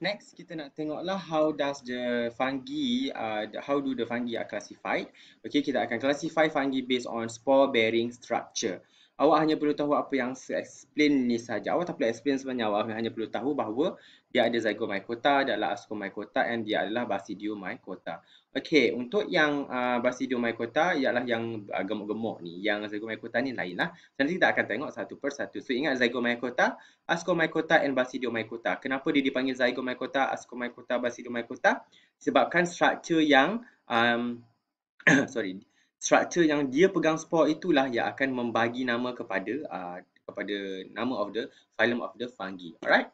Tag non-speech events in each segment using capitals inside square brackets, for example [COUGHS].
Next, kita nak tengoklah how does the fungi, uh, how do the fungi are classified. Okay, kita akan classify fungi based on spore bearing structure. Awak hanya perlu tahu apa yang saya explain ni saja. Awak tak perlu explain sebenarnya. Awak hanya perlu tahu bahawa dia ada zygote dia adalah ascomycota and dia adalah basidiomycota. mycota. Okey, untuk yang uh, basidium ialah yang uh, gemuk-gemuk ni. Yang zygote ni lainlah. Nanti kita akan tengok satu per satu. So ingat zygote ascomycota and basidiomycota. Kenapa dia dipanggil zygote ascomycota, basidiomycota? Sebabkan struktur yang um, [COUGHS] sorry, structure yang dia pegang spore itulah yang akan membagi nama kepada uh, kepada nama of the phylum of the fungi. Alright.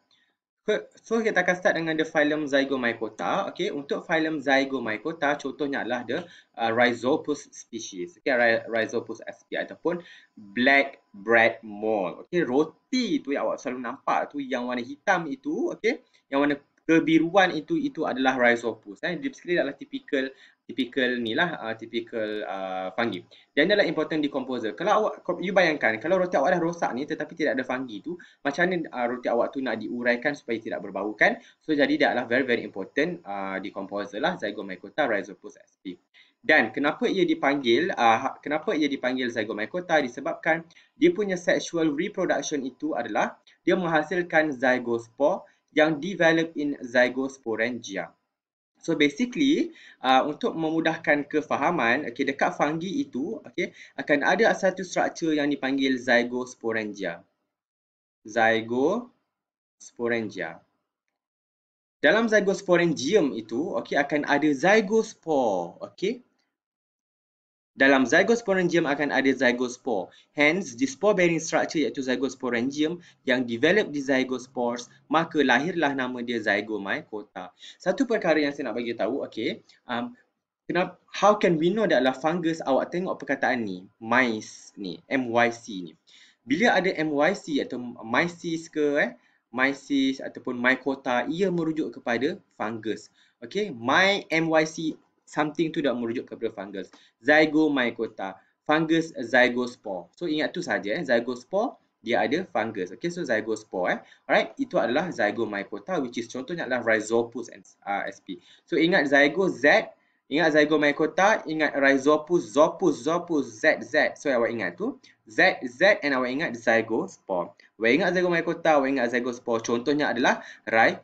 So kita akan start dengan the phylum Zygomycota. Okay, untuk phylum Zygomycota contohnya adalah the uh, Rhizopus species. Okay, Rhizopus sp ataupun black bread mold. Okay, roti tu yang awak selalu nampak tu yang warna hitam itu, okay, yang warna kebiruan itu itu adalah Rhizopus. Eh. Dia sekali adalah tipikal Tipikal ni lah, uh, typical uh, fungi. Dan adalah important decomposer. Kalau awak, you bayangkan, kalau roti awak dah rosak ni tetapi tidak ada fungi tu, macam mana uh, roti awak tu nak diuraikan supaya tidak berbau kan? So, jadi dia adalah very very important uh, decomposer lah, zygomycota rhizopus sp. Dan kenapa ia dipanggil, uh, kenapa ia dipanggil zygomycota disebabkan dia punya sexual reproduction itu adalah dia menghasilkan zygospore yang develop in zygosporangia. So basically uh, untuk memudahkan kefahaman okay, dekat fungi itu okay, akan ada satu struktur yang dipanggil zygosporangia. Zygosporangia. Dalam zygosporangium itu okay, akan ada zygospore. Okay. Dalam zygosporangium akan ada zygospore. Hence, the spore-bearing structure iaitu zygosporangium yang develop di zygospores, maka lahirlah nama dia zygomycota. Satu perkara yang saya nak bagi tahu, okay. Um, kenapa, how can we know that lah fungus, awak tengok perkataan ni, mice ni, MYC ni. Bila ada MYC atau mysis ke eh, mysis ataupun mycota, ia merujuk kepada fungus. Okay, my MYC something tu dah merujuk kepada fungus. Zygomycota. Fungus zygospore. So ingat tu saja eh. Zygospore dia ada fungus. Okay, so zygospore eh. Alright, itu adalah zygomycota which is contohnya adalah rhizopus and uh, SP. So ingat zygo Z, ingat zygomycota, ingat rhizopus, zopus, zopus, Z, Z. So awak ingat tu. Z, Z and awak ingat zygospore. Awak ingat zygomycota, awak ingat zygospore. Contohnya adalah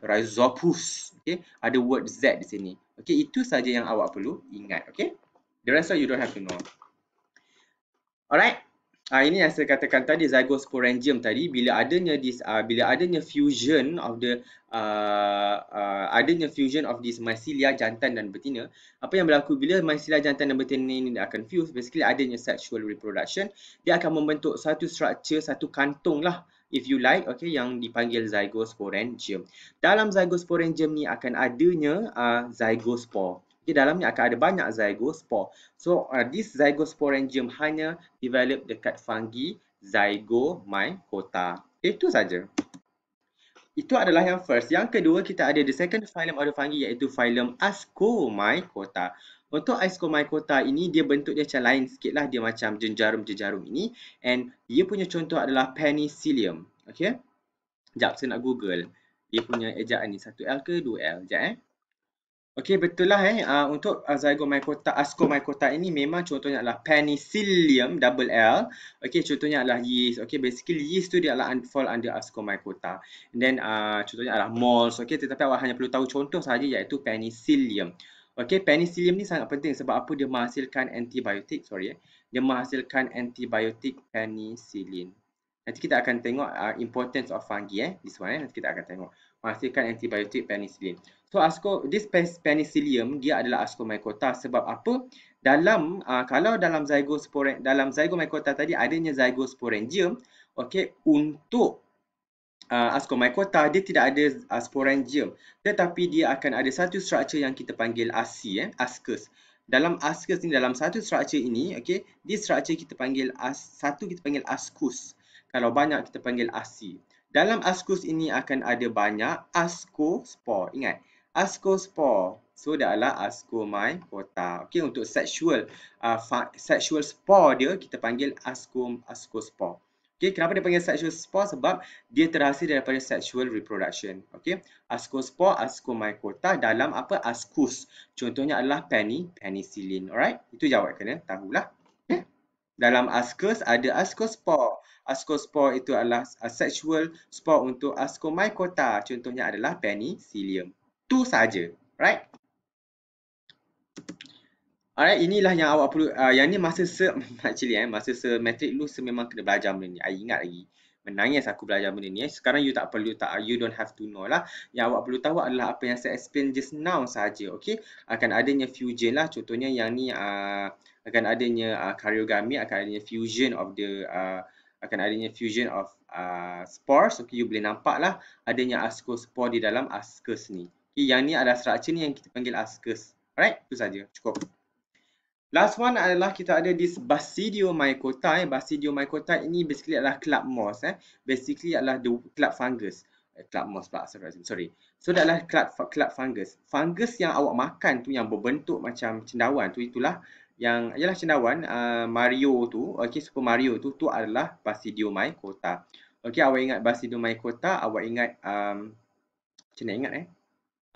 rhizopus. Okay, ada word Z di sini. Okay, itu saja yang awak perlu ingat. Okay, the rest of you don't have to know. Alright, ah uh, ini yang saya katakan tadi zygote sporangium tadi bila adanya this ah uh, bila adanya fusion of the ah uh, uh, adanya fusion of this mycelia jantan dan betina apa yang berlaku bila mycelia jantan dan betina ini akan fuse basically adanya sexual reproduction dia akan membentuk satu structure satu kantung lah if you like okay yang dipanggil zygosporangium dalam zygosporangium ni akan adanya uh, zygospore okay dalamnya akan ada banyak zygospore so uh, this zygosporangium hanya develop dekat fungi zygomycota itu saja itu adalah yang first. Yang kedua kita ada the second phylum of the fungi iaitu phylum Ascomycota. Untuk ais ini, dia bentuk dia macam lain sikit lah. Dia macam jenjarum-jenjarum ini. And dia punya contoh adalah penicillium. Okay. Sekejap, saya nak google. Dia punya ejaan ni. Satu L ke dua L? Sekejap eh. Okay, betul lah eh. Uh, untuk zygomycota, ascomycota ini memang contohnya adalah penicillium, double L. Okay, contohnya adalah yeast. Okay, basically yeast tu dia adalah fall under ascomycota. And then, uh, contohnya adalah moles. Okay, tetapi awak hanya perlu tahu contoh saja iaitu penicillium. Okay, penicillium ni sangat penting sebab apa dia menghasilkan antibiotik, sorry eh. Dia menghasilkan antibiotik penicillin. Nanti kita akan tengok uh, importance of fungi eh. This one eh, nanti kita akan tengok. Menghasilkan antibiotik penicillin. So, asco, this penicillium dia adalah ascomycota sebab apa? Dalam, uh, kalau dalam zygosporen, dalam zygomycota tadi adanya zygosporangium, okay, untuk uh, ah, ascomycota dia tidak ada uh, ah, sporangium tetapi dia akan ada satu struktur yang kita panggil ASCII eh ascus e dalam ascus e ni dalam satu struktur ini okey di struktur kita panggil as, satu kita panggil ascus kalau banyak kita panggil ASCII dalam ascus ini akan ada banyak ascospor ingat ascospor so dia adalah ascomycota okey untuk sexual uh, sexual spore dia kita panggil ascom ascospor Okay, kenapa dia panggil sexual spore? Sebab dia terhasil daripada sexual reproduction. Okay, ascospore, ascomycota dalam apa? Ascus. Contohnya adalah penny, penicillin. Alright, itu jawab kena tahulah. Okay. Eh? Dalam ascus ada ascospore. Ascospore itu adalah sexual spore untuk ascomycota. Contohnya adalah penicillium. Itu saja. Right? Alright, inilah yang awak perlu, uh, yang ni masa se, [LAUGHS] actually eh, masa se metric lu se memang kena belajar benda ni. I ingat lagi. Menangis aku belajar benda ni. Eh. Sekarang you tak perlu, tak you don't have to know lah. Yang awak perlu tahu adalah apa yang saya explain just now saja, okay? Akan adanya fusion lah. Contohnya yang ni uh, akan adanya uh, ah, karyogami, akan adanya fusion of the, uh, akan adanya fusion of uh, spores. Okay, you boleh nampak lah adanya ascus, ascospore di dalam ascus ni. Okay, yang ni adalah structure ni yang kita panggil ascus. Alright, itu saja. Cukup. Last one adalah kita ada di Basidio Mycotai. Eh. Basidio Mycotai ini basically adalah club moss. Eh. Basically adalah the club fungus. Eh, club moss pula, sorry. sorry. So, dia adalah club, club fungus. Fungus yang awak makan tu yang berbentuk macam cendawan tu itulah yang ialah cendawan uh, Mario tu, okay, Super Mario tu, tu adalah Basidio Mycota. Okay, awak ingat Basidio Mycota, awak ingat, um, macam mana ingat eh?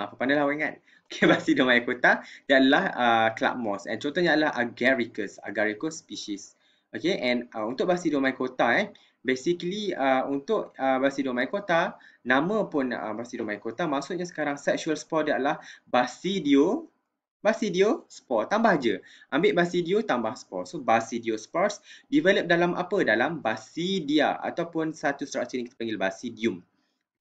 Ah, apa pandai lah awak ingat? kebasi di Maya Kota ialah uh, club moss and contohnya adalah agaricus, agaricus species. Okay and uh, untuk basi di Kota eh, basically uh, untuk uh, basi di Kota, nama pun uh, basi di Kota maksudnya sekarang sexual spore dia adalah basidio Basidio spore tambah je. Ambil basidio tambah spore. So basidio spores develop dalam apa? Dalam basidia ataupun satu struktur yang kita panggil basidium.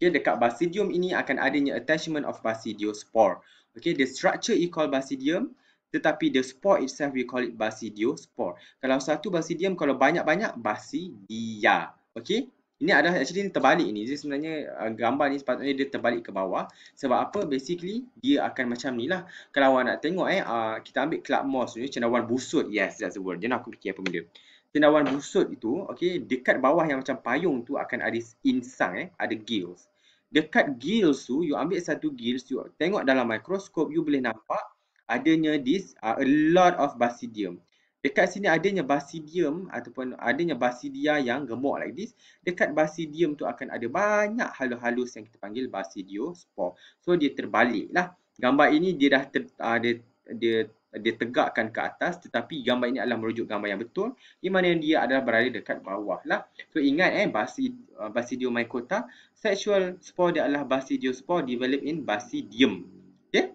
Okay, dekat basidium ini akan adanya attachment of basidio spore. Okay, the structure you call basidium tetapi the spore itself we call it basidiospore. Kalau satu basidium kalau banyak-banyak basidia. Okay, ini ada actually ini terbalik ni. Jadi sebenarnya uh, gambar ni sepatutnya dia terbalik ke bawah. Sebab apa? Basically dia akan macam ni lah. Kalau awak nak tengok eh, uh, kita ambil club moss ni. Cendawan busut. Yes, that's the word. Dia nak aku fikir apa benda. Cendawan busut itu, okay, dekat bawah yang macam payung tu akan ada insang eh. Ada gills dekat gills tu you ambil satu gills you tengok dalam mikroskop you boleh nampak adanya this uh, a lot of basidium dekat sini adanya basidium ataupun adanya basidia yang gemuk like this dekat basidium tu akan ada banyak halus-halus yang kita panggil basidiospore so dia terbalik lah gambar ini dia dah ter, uh, dia, dia dia tegakkan ke atas tetapi gambar ini adalah merujuk gambar yang betul di mana yang dia adalah berada dekat bawah lah. So ingat eh basi uh, basidium mycota sexual spore dia adalah basidium spore develop in basidium. Okay?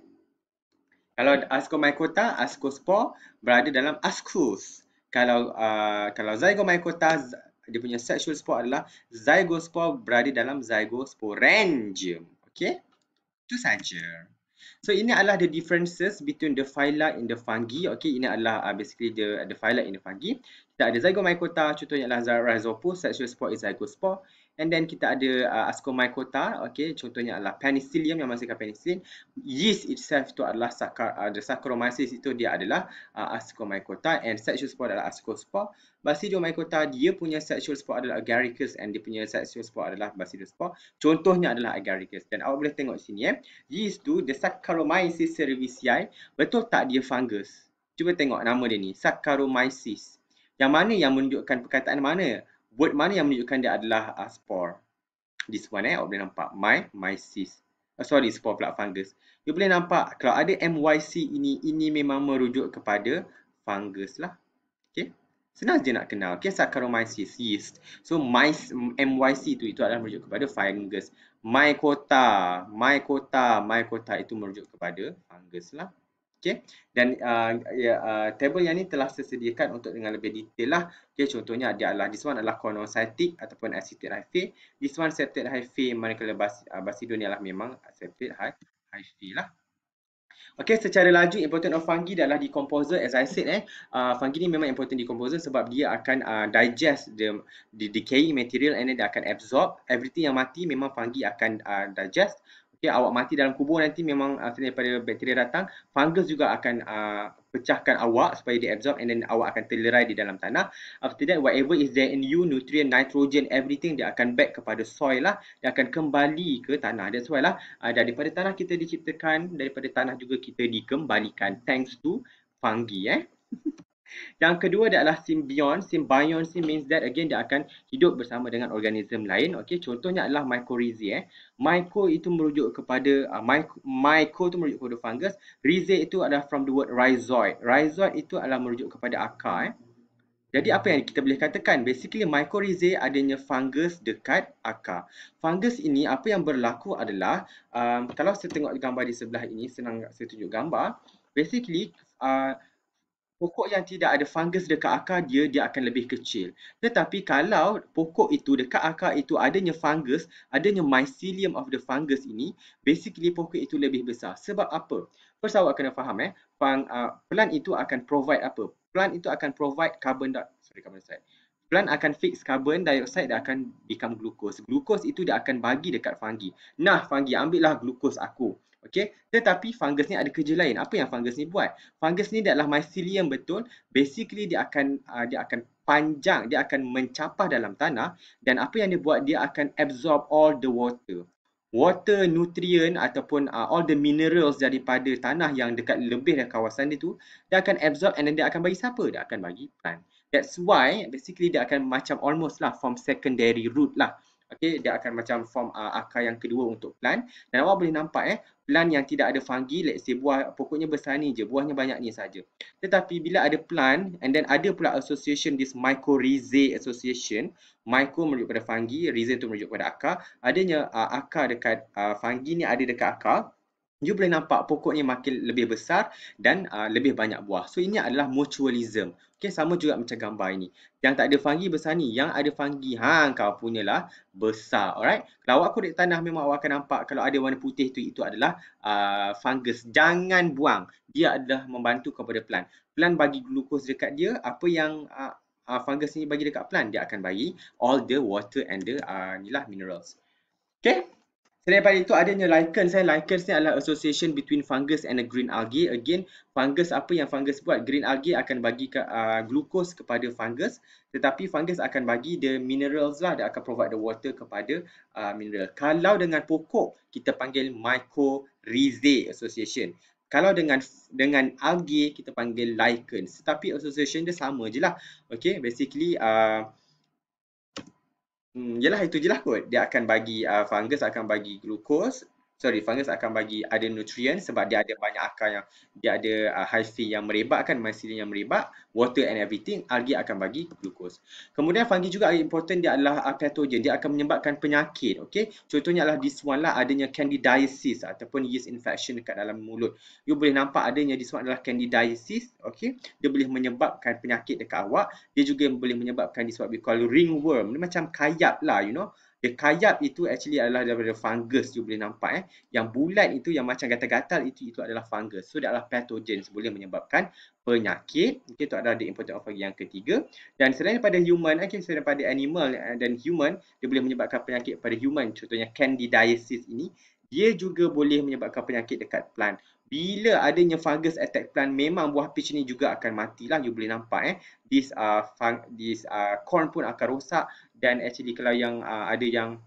Kalau ascomycota, ascospore berada dalam ascus. Kalau uh, kalau zygomycota dia punya sexual spore adalah zygospore berada dalam zygosporangium. Okay? Itu saja. So ini adalah the differences between the phyla and the fungi. Okay, ini adalah uh, basically the the phyla and the fungi. Kita ada zygomycota, contohnya adalah rhizopus, sexual spore is zygospore. And then kita ada uh, ascomycota, okay, contohnya adalah penicillium yang masih menghasilkan penicillin. Yeast itself itu adalah sakar, uh, saccharomyces itu dia adalah uh, ascomycota and sexual spore adalah ascospore. Basidiomycota dia punya sexual spore adalah agaricus and dia punya sexual spore adalah basidiospore. Contohnya adalah agaricus. Dan awak boleh tengok sini eh. Yeast tu, the saccharomyces cerevisiae, betul tak dia fungus? Cuba tengok nama dia ni, saccharomyces. Yang mana yang menunjukkan perkataan mana? word mana yang menunjukkan dia adalah uh, spore. This one eh, awak boleh nampak. My, mycis. Uh, ah, sorry, spore pula fungus. You boleh nampak kalau ada MYC ini, ini memang merujuk kepada fungus lah. Okay. Senang je nak kenal. Okay, Saccharomyces, yeast. So, my, MYC tu itu adalah merujuk kepada fungus. Mycota, mycota, mycota itu merujuk kepada fungus lah. Okay. Dan uh, yeah, uh, table yang ni telah sediakan untuk dengan lebih detail lah. Okay, contohnya dia adalah, this one adalah chronocytic ataupun acetate high fee. This one acetate high fee molecular basidu ni adalah memang acetate high, high fee lah. Okay, secara laju important of fungi adalah decomposer. As I said, eh, uh, fungi ni memang important decomposer sebab dia akan uh, digest the, the decaying material and then dia akan absorb. Everything yang mati memang fungi akan uh, digest okay, awak mati dalam kubur nanti memang asalnya ah, daripada bakteria datang, fungus juga akan uh, pecahkan awak supaya dia absorb and then awak akan terlerai di dalam tanah. After that, whatever is there in you, nutrient, nitrogen, everything, dia akan back kepada soil lah. Dia akan kembali ke tanah. That's why lah, uh, daripada tanah kita diciptakan, daripada tanah juga kita dikembalikan. Thanks to fungi eh. Yang kedua adalah simbion. Symbionsi means that again dia akan hidup bersama dengan organisme lain. Okey, contohnya adalah mycorrhizae. Eh. Myco itu merujuk kepada uh, ah, myco, myco itu merujuk kepada fungus. Rhizae itu adalah from the word rhizoid. Rhizoid itu adalah merujuk kepada akar. Eh. Jadi apa yang kita boleh katakan? Basically mycorrhizae adanya fungus dekat akar. Fungus ini apa yang berlaku adalah um, kalau saya tengok gambar di sebelah ini senang saya tunjuk gambar. Basically uh, pokok yang tidak ada fungus dekat akar dia, dia akan lebih kecil. Tetapi kalau pokok itu dekat akar itu adanya fungus, adanya mycelium of the fungus ini, basically pokok itu lebih besar. Sebab apa? First awak kena faham eh, fang, uh, ah, plant itu akan provide apa? Plant itu akan provide carbon dioxide. Sorry, carbon dioxide. Plant akan fix carbon dioxide dan akan become glucose. Glucose itu dia akan bagi dekat fungi. Nah, fungi ambillah glucose aku. Okey, tetapi fungus ni ada kerja lain. Apa yang fungus ni buat? Fungus ni adalah mycelium betul. Basically dia akan uh, dia akan panjang, dia akan mencapah dalam tanah dan apa yang dia buat dia akan absorb all the water. Water nutrient ataupun uh, all the minerals daripada tanah yang dekat lebih dari kawasan dia tu dia akan absorb and then dia akan bagi siapa? Dia akan bagi plant. That's why basically dia akan macam almost lah form secondary root lah okey dia akan macam form uh, akar yang kedua untuk plan dan awak boleh nampak eh plan yang tidak ada fungi let's say buah pokoknya besar ni je buahnya banyak ni saja tetapi bila ada plan and then ada pula association this mycorrhizae association myco merujuk pada fungi rhizae tu merujuk pada akar adanya uh, akar dekat uh, fungi ni ada dekat akar you boleh nampak pokoknya makin lebih besar dan uh, lebih banyak buah. So ini adalah mutualism. Okay, sama juga macam gambar ini. Yang tak ada fungi besar ni, yang ada fungi hang kau punyalah besar. Alright. Kalau awak kulit tanah memang awak akan nampak kalau ada warna putih tu itu adalah uh, fungus. Jangan buang. Dia adalah membantu kepada plant. Plant bagi glukos dekat dia, apa yang uh, uh, fungus ni bagi dekat plant, dia akan bagi all the water and the uh, inilah minerals. Okay. Selain daripada itu, adanya lichens. Eh. Lichens ni adalah association between fungus and a green algae. Again, fungus apa yang fungus buat? Green algae akan bagi uh, glukos kepada fungus. Tetapi fungus akan bagi the minerals lah. Dia akan provide the water kepada uh, mineral. Kalau dengan pokok, kita panggil mycorrhizae association. Kalau dengan dengan algae, kita panggil lichen. Tetapi association dia sama je lah. Okay, basically... Uh, Hmm, yelah itu je lah kot. Dia akan bagi, uh, fungus akan bagi glukos sorry fungus akan bagi ada nutrien sebab dia ada banyak akar yang dia ada uh, hyphae yang merebak kan mycelium yang merebak water and everything algae akan bagi glukos kemudian fungi juga yang important dia adalah uh, pathogen dia akan menyebabkan penyakit okey contohnya adalah this one lah adanya candidiasis ataupun yeast infection dekat dalam mulut you boleh nampak adanya this one adalah candidiasis okey dia boleh menyebabkan penyakit dekat awak dia juga boleh menyebabkan this disebabkan we call ringworm dia macam kayap lah you know The kayap itu actually adalah daripada fungus you boleh nampak eh. Yang bulat itu yang macam gatal-gatal itu itu adalah fungus. So dia adalah pathogen boleh menyebabkan penyakit. Okay, itu adalah the important of yang ketiga. Dan selain daripada human, okay, selain daripada animal eh, dan human, dia boleh menyebabkan penyakit pada human. Contohnya candidiasis ini. Dia juga boleh menyebabkan penyakit dekat plant bila adanya fungus attack plant memang buah peach ni juga akan matilah you boleh nampak eh this uh, fung- this uh, corn pun akan rosak dan actually kalau yang uh, ada yang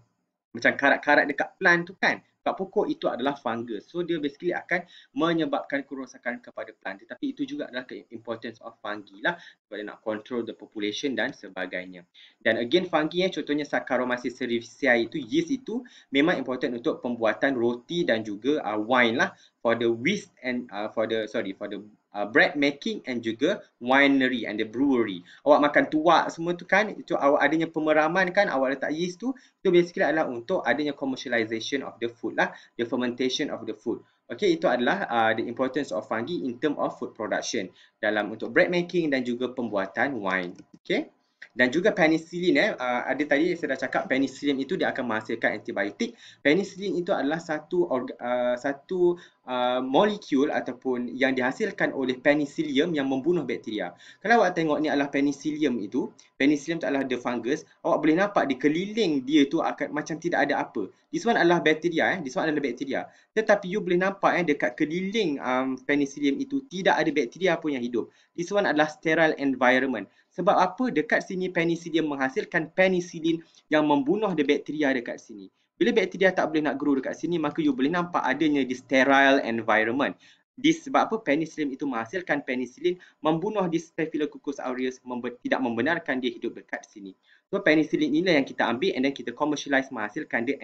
macam karat-karat dekat plant tu kan kat pokok itu adalah fungus. So dia basically akan menyebabkan kerosakan kepada plant. Tetapi itu juga adalah importance of fungi lah sebab dia nak control the population dan sebagainya. Dan again fungi eh, contohnya Saccharomyces cerevisiae itu, yeast itu memang important untuk pembuatan roti dan juga uh, wine lah for the wheat and uh, for the sorry for the uh, bread making and juga winery and the brewery. Awak makan tuak semua tu kan, itu awak adanya pemeraman kan, awak letak yeast tu, itu basically adalah untuk adanya commercialization of the food lah, the fermentation of the food. Okay, itu adalah uh, the importance of fungi in term of food production dalam untuk bread making dan juga pembuatan wine. Okay dan juga penicillin eh uh, ada tadi saya dah cakap penicillin itu dia akan menghasilkan antibiotik penicillin itu adalah satu uh, satu uh, molekul ataupun yang dihasilkan oleh penicillium yang membunuh bakteria kalau awak tengok ni adalah penicillium itu penicillium tu adalah the fungus awak boleh nampak di keliling dia tu akan macam tidak ada apa This one adalah bakteria eh. This one adalah bakteria. Tetapi you boleh nampak eh dekat keliling um, penicillium itu tidak ada bakteria pun yang hidup. This one adalah sterile environment. Sebab apa? Dekat sini penicillium menghasilkan penicillin yang membunuh the bakteria dekat sini. Bila bakteria tak boleh nak grow dekat sini, maka you boleh nampak adanya di sterile environment. Disebab apa penicillin itu menghasilkan penicillin membunuh di Staphylococcus aureus membe- tidak membenarkan dia hidup dekat sini. So penicillin inilah yang kita ambil and then kita commercialize menghasilkan dia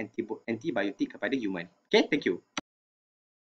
antibiotik kepada human. Okay, thank you.